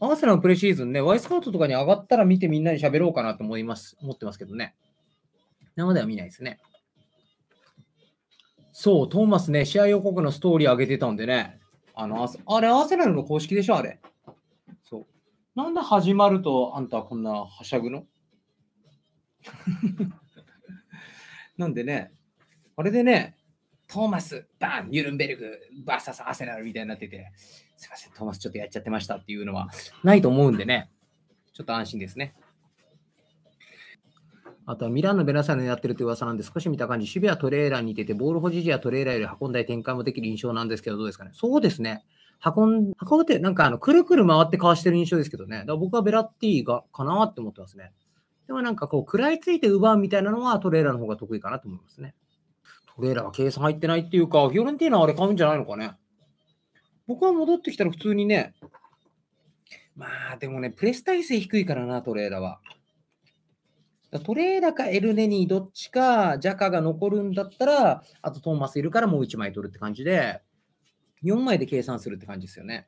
アーセナルプレシーズンね、ワイスカウトとかに上がったら見てみんなに喋ろうかなと思います、思ってますけどね。生では見ないですね。そう、トーマスね、試合予告のストーリー上げてたんでね。あの、あれ、アーセナルの公式でしょ、あれ。そう。なんで始まると、あんたはこんなはしゃぐの なんでね、あれでね、トーマス、バン、ニュルンベルグ、バーサスアセナルみたいになってて、すいません、トーマスちょっとやっちゃってましたっていうのはないと思うんでね、ちょっと安心ですね。あとはミランのベラサイのやってるという噂なんで少し見た感じ、守備はトレーラーに似てて、ボール保持時はトレーラーより運んだり展開もできる印象なんですけど、どうですかね。そうですね。運ん、運ぶって、なんかあの、くるくる回ってかわしてる印象ですけどね。だから僕はベラッティが、かなって思ってますね。でもなんかこう、食らいついて奪うみたいなのはトレーラーの方が得意かなと思いますね。トレーラーは計算入ってないっていうか、フィオレンティーナあれ買うんじゃないのかね。僕は戻ってきたら普通にね、まあでもね、プレス体勢低いからな、トレーラーは。トレーラーかエルネニーどっちか、ジャカが残るんだったら、あとトーマスいるからもう1枚取るって感じで、4枚で計算するって感じですよね。